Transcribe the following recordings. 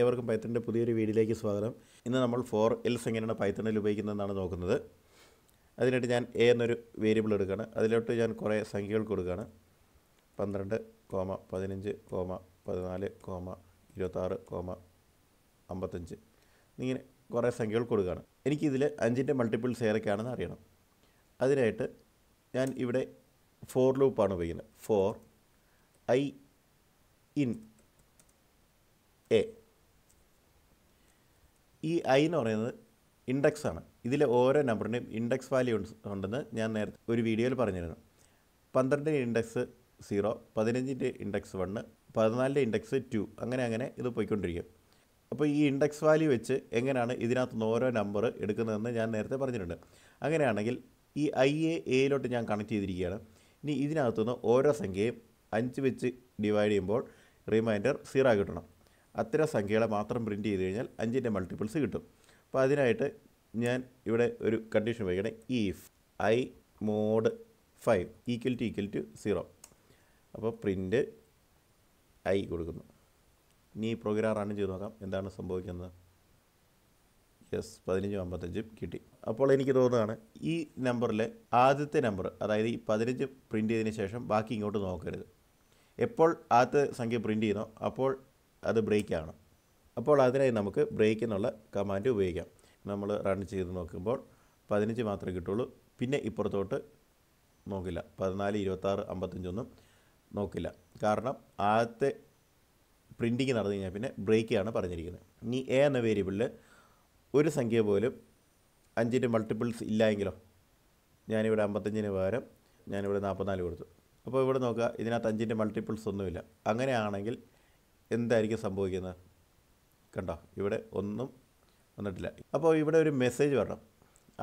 ഏവർക്കും പൈത്തണിൻ്റെ പുതിയൊരു വീഡിയോയിലേക്ക് സ്വാഗതം ഇന്ന് നമ്മൾ ഫോർ എൽസ് എങ്ങനെയാണ് പൈത്തണിൽ ഉപയോഗിക്കുന്നതെന്നാണ് നോക്കുന്നത് അതിനായിട്ട് ഞാൻ എ എന്നൊരു വേരിയബിൾ എടുക്കുകയാണ് അതിലോട്ട് ഞാൻ കുറേ സംഖ്യകൾ കൊടുക്കുകയാണ് പന്ത്രണ്ട് കോമ പതിനഞ്ച് കോമ പതിനാല് കോമ ഇരുപത്താറ് കോമ അമ്പത്തഞ്ച് ഇങ്ങനെ കുറേ സംഖ്യകൾ കൊടുക്കുകയാണ് എനിക്കിതിൽ അഞ്ചിൻ്റെ മൾട്ടിപ്പിൾസ് ഏതൊക്കെയാണെന്ന് അറിയണം അതിനായിട്ട് ഞാൻ ഇവിടെ ഫോർ ലൂപ്പാണ് ഉപയോഗിക്കുന്നത് ഫോർ ഐ ഇൻ എ ഈ ഐ എന്ന് പറയുന്നത് ഇൻഡെക്സ് ആണ് ഇതിലെ ഓരോ നമ്പറിൻ്റെയും ഇൻഡെക്സ് വാല്യൂ ഉണ്ടെന്ന് ഞാൻ നേരത്തെ ഒരു വീഡിയോയിൽ പറഞ്ഞിരുന്നു പന്ത്രണ്ടിൻ്റെ ഇൻഡെക്സ് സീറോ പതിനഞ്ചിൻ്റെ ഇൻഡെക്സ് വണ്ണ് പതിനാലിൻ്റെ ഇൻഡെക്സ് ടു അങ്ങനെ അങ്ങനെ ഇത് പോയിക്കൊണ്ടിരിക്കും അപ്പോൾ ഈ ഇൻഡെക്സ് വാല്യൂ വെച്ച് എങ്ങനെയാണ് നിന്ന് ഓരോ നമ്പർ എടുക്കുന്നതെന്ന് ഞാൻ നേരത്തെ പറഞ്ഞിട്ടുണ്ട് അങ്ങനെയാണെങ്കിൽ ഈ ഐ എ എയിലോട്ട് ഞാൻ കണക്ട് ചെയ്തിരിക്കുകയാണ് ഇനി ഇതിനകത്തുനിന്ന് ഓരോ സംഖ്യയും അഞ്ച് വെച്ച് ഡിവൈഡ് ചെയ്യുമ്പോൾ റിമൈൻഡർ സീറോ കിട്ടണം അത്തരം സംഖ്യകളെ മാത്രം പ്രിൻറ്റ് ചെയ്ത് കഴിഞ്ഞാൽ അഞ്ചിൻ്റെ മൾട്ടിപ്പിൾസ് കിട്ടും അപ്പോൾ അതിനായിട്ട് ഞാൻ ഇവിടെ ഒരു കണ്ടീഷൻ വയ്ക്കണേ if I mod five equal to equal to zero അപ്പോൾ പ്രിൻറ്റ് ഐ കൊടുക്കുന്നു ഇനി ഈ പ്രോഗ്രാം റൺ ചെയ്ത് നോക്കാം എന്താണ് സംഭവിക്കുന്നത് യെസ് പതിനഞ്ചും അമ്പത്തഞ്ചും കിട്ടി അപ്പോൾ എനിക്ക് തോന്നുന്നതാണ് ഈ നമ്പറിലെ ആദ്യത്തെ നമ്പർ അതായത് ഈ പതിനഞ്ച് പ്രിൻറ്റ് ചെയ്തതിന് ശേഷം ബാക്കി ഇങ്ങോട്ട് നോക്കരുത് എപ്പോൾ ആദ്യത്തെ സംഖ്യ പ്രിൻറ്റ് ചെയ്യുന്നോ അപ്പോൾ അത് ബ്രേക്കാണ് അപ്പോൾ അതിനായി നമുക്ക് ബ്രേക്ക് എന്നുള്ള കമാൻഡ് ഉപയോഗിക്കാം നമ്മൾ റൺ ചെയ്ത് നോക്കുമ്പോൾ പതിനഞ്ച് മാത്രമേ കിട്ടുള്ളൂ പിന്നെ ഇപ്പുറത്തോട്ട് നോക്കില്ല പതിനാല് ഇരുപത്താറ് അമ്പത്തഞ്ചൊന്നും നോക്കില്ല കാരണം ആദ്യത്തെ പ്രിൻറ്റിങ് നടന്നു കഴിഞ്ഞാൽ പിന്നെ ആണ് പറഞ്ഞിരിക്കുന്നത് ഇനി എ എന്ന വേരിയബിളിൽ ഒരു സംഖ്യ പോലും അഞ്ചിൻ്റെ മൾട്ടിപ്പിൾസ് ഇല്ലായെങ്കിലോ ഞാനിവിടെ അമ്പത്തഞ്ചിന് പകരം ഞാനിവിടെ നാൽപ്പത്തിനാല് കൊടുത്തു അപ്പോൾ ഇവിടെ നോക്കുക ഇതിനകത്ത് അഞ്ചിൻ്റെ മൾട്ടിപ്പിൾസ് ഒന്നുമില്ല അങ്ങനെയാണെങ്കിൽ എന്തായിരിക്കും സംഭവിക്കുന്നത് കണ്ടോ ഇവിടെ ഒന്നും വന്നിട്ടില്ല അപ്പോൾ ഇവിടെ ഒരു മെസ്സേജ് വരണം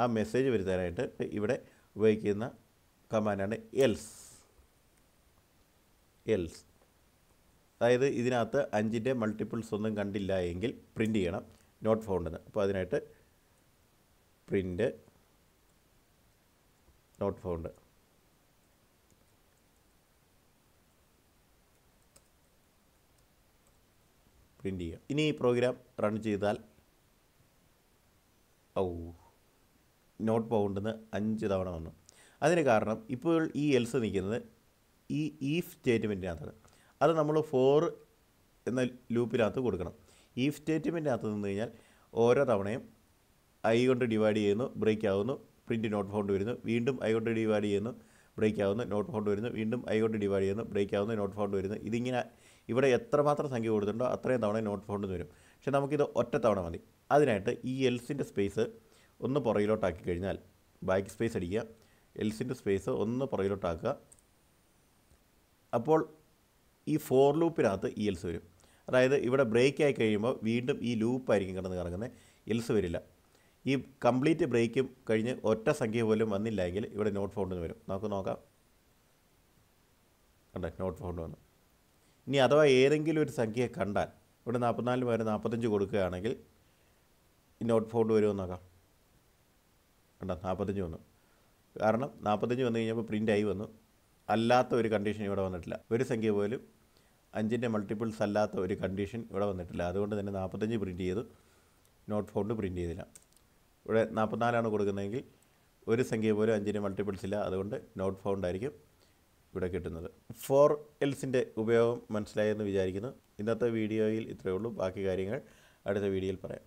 ആ മെസ്സേജ് വരുത്താനായിട്ട് ഇവിടെ ഉപയോഗിക്കുന്ന കമാൻഡാണ് എൽസ് എൽസ് അതായത് ഇതിനകത്ത് അഞ്ചിൻ്റെ മൾട്ടിപ്പിൾസ് ഒന്നും കണ്ടില്ല എങ്കിൽ പ്രിൻ്റ് ചെയ്യണം നോട്ട് നിന്ന് അപ്പോൾ അതിനായിട്ട് പ്രിൻ്റ് നോട്ട് ഫൗണ്ട് പ്രിൻറ്റ് ചെയ്യുക ഇനി ഈ പ്രോഗ്രാം റൺ ചെയ്താൽ ഔ നോട്ട് പൗണ്ടെന്ന് അഞ്ച് തവണ വന്നു അതിന് കാരണം ഇപ്പോൾ ഈ എൽസ് നിൽക്കുന്നത് ഈ ഈഫ് സ്റ്റേറ്റ്മെൻറ്റിനകത്താണ് അത് നമ്മൾ ഫോർ എന്ന ലൂപ്പിനകത്ത് കൊടുക്കണം ഈഫ് സ്റ്റേറ്റ്മെൻറ്റിനകത്ത് നിന്ന് കഴിഞ്ഞാൽ ഓരോ തവണയും ഐ കൊണ്ട് ഡിവൈഡ് ചെയ്യുന്നു ബ്രേക്ക് ആകുന്നു പ്രിൻ്റ് നോട്ട് ഫൗണ്ട് വരുന്നു വീണ്ടും ഐ കൊണ്ട് ഡിവൈഡ് ചെയ്യുന്നു ബ്രേക്ക് ആകുന്നു നോട്ട് ഫൗണ്ട് വരുന്നു വീണ്ടും ഐ കൊണ്ട് ഡിവൈഡ് ചെയ്യുന്നു ബ്രേക്ക് ആകുന്നു നോട്ട് ഫൗണ്ട് വരുന്നു ഇതിങ്ങനെ ഇവിടെ എത്രമാത്രം സംഖ്യ കൊടുത്തിട്ടുണ്ടോ അത്രയും തവണ നോട്ട് ഫൗണ്ട് വരും പക്ഷേ നമുക്കിത് ഒറ്റ തവണ മതി അതിനായിട്ട് ഈ എൽസിൻ്റെ സ്പേസ് ഒന്ന് പുറകിലോട്ടാക്കി കഴിഞ്ഞാൽ ബാക്ക് സ്പേസ് അടിക്കുക എൽസിൻ്റെ സ്പേസ് ഒന്ന് പുറകിലോട്ടാക്കുക അപ്പോൾ ഈ ഫോർ ലൂപ്പിനകത്ത് ഈ എൽസ് വരും അതായത് ഇവിടെ ബ്രേക്ക് ആയി കഴിയുമ്പോൾ വീണ്ടും ഈ ലൂപ്പായിരിക്കും കിടന്ന് കറങ്ങുന്നത് എൽസ് വരില്ല ഈ കംപ്ലീറ്റ് ബ്രേക്കും കഴിഞ്ഞ് ഒറ്റ സംഖ്യ പോലും വന്നില്ലെങ്കിൽ ഇവിടെ നോട്ട് നിന്ന് വരും നമുക്ക് നോക്കാം കണ്ടേ നോട്ട് ഫൗണ്ട് വന്നു ഇനി അഥവാ ഏതെങ്കിലും ഒരു സംഖ്യയെ കണ്ടാൽ ഇവിടെ നാൽപ്പത്തിനാലിന് പകരം നാൽപ്പത്തഞ്ച് കൊടുക്കുകയാണെങ്കിൽ ഈ നോട്ട് ഫോണ്ട് വരുമോ നോക്കാം കണ്ട നാൽപ്പത്തഞ്ച് വന്നു കാരണം നാൽപ്പത്തഞ്ച് വന്നു കഴിഞ്ഞപ്പോൾ പ്രിൻ്റ് ആയി വന്നു അല്ലാത്ത ഒരു കണ്ടീഷൻ ഇവിടെ വന്നിട്ടില്ല ഒരു സംഖ്യ പോലും അഞ്ചിൻ്റെ മൾട്ടിപ്പിൾസ് അല്ലാത്ത ഒരു കണ്ടീഷൻ ഇവിടെ വന്നിട്ടില്ല അതുകൊണ്ട് തന്നെ നാൽപ്പത്തഞ്ച് പ്രിൻറ്റ് ചെയ്തു നോട്ട് ഫോണ്ട് പ്രിൻ്റ് ചെയ്തില്ല ഇവിടെ നാൽപ്പത്തിനാലാണ് കൊടുക്കുന്നതെങ്കിൽ ഒരു സംഖ്യ പോലും അഞ്ചിൻ്റെ മൾട്ടിപ്പിൾസ് ഇല്ല അതുകൊണ്ട് നോട്ട് ഫൗണ്ട് ആയിരിക്കും ഇവിടെ കിട്ടുന്നത് ഫോർ എൽസിൻ്റെ ഉപയോഗം മനസ്സിലായെന്ന് വിചാരിക്കുന്നു ഇന്നത്തെ വീഡിയോയിൽ ഇത്രയേ ഉള്ളൂ ബാക്കി കാര്യങ്ങൾ അടുത്ത വീഡിയോയിൽ പറയാം